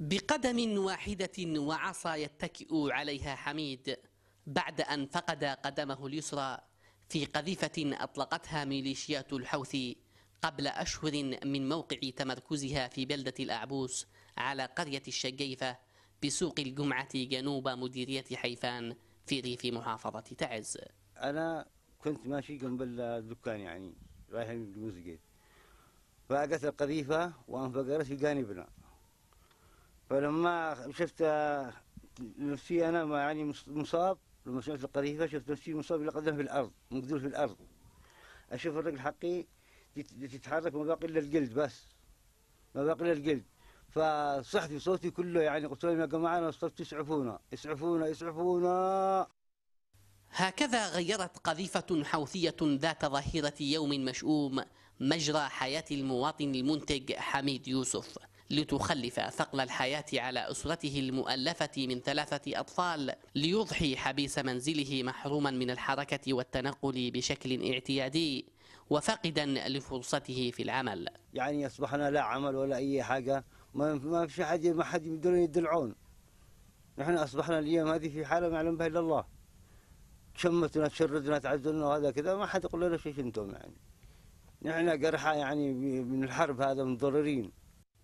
بقدم واحدة وعصا يتكئ عليها حميد بعد أن فقد قدمه اليسرى في قذيفة أطلقتها ميليشيات الحوث قبل أشهر من موقع تمركزها في بلدة الأعبوس على قرية الشقيفة بسوق الجمعة جنوب مديرية حيفان في ريف محافظة تعز أنا كنت ماشي جنب الدكان يعني رايح المسجد فأجت القذيفة وانفجرت في جانبنا فلما شفت نفسي انا يعني مصاب لما سمعت القذيفه شفت نفسي مصاب الى قدم في الارض مقدور في الارض اشوف الرجل حقي تتحرك ما باقي الا الجلد بس ما باقي الا الجلد فصحتي صوتي كله يعني قلت لهم يا جماعه انا صرت يسعفونا يسعفونا يسعفونا هكذا غيرت قذيفة حوثية ذات ظهيرة يوم مشؤوم مجرى حياة المواطن المنتج حميد يوسف لتخلف ثقل الحياة على أسرته المؤلفة من ثلاثة أطفال ليضحي حبيس منزله محروما من الحركة والتنقل بشكل اعتيادي وفاقدا لفرصته في العمل يعني أصبحنا لا عمل ولا أي حاجة ما في حد ما حد يقدرون يدلعون نحن أصبحنا الأيام هذه في حالة ما يعلم بها إلا الله شمتنا تشردنا تعزلنا وهذا كذا ما حد يقول لنا شيء انتم يعني نحن قرحة يعني من الحرب هذا متضررين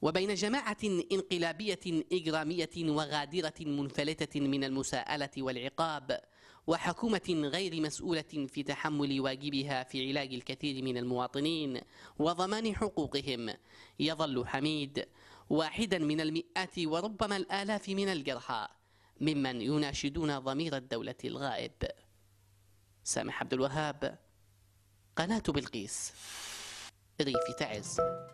وبين جماعة انقلابية إجرامية وغادرة منفلتة من المساءلة والعقاب وحكومة غير مسؤولة في تحمل واجبها في علاج الكثير من المواطنين وضمان حقوقهم يظل حميد واحدا من المئات وربما الآلاف من الجرحى ممن يناشدون ضمير الدولة الغائب سامح عبد الوهاب قناة بلقيس ريف تعز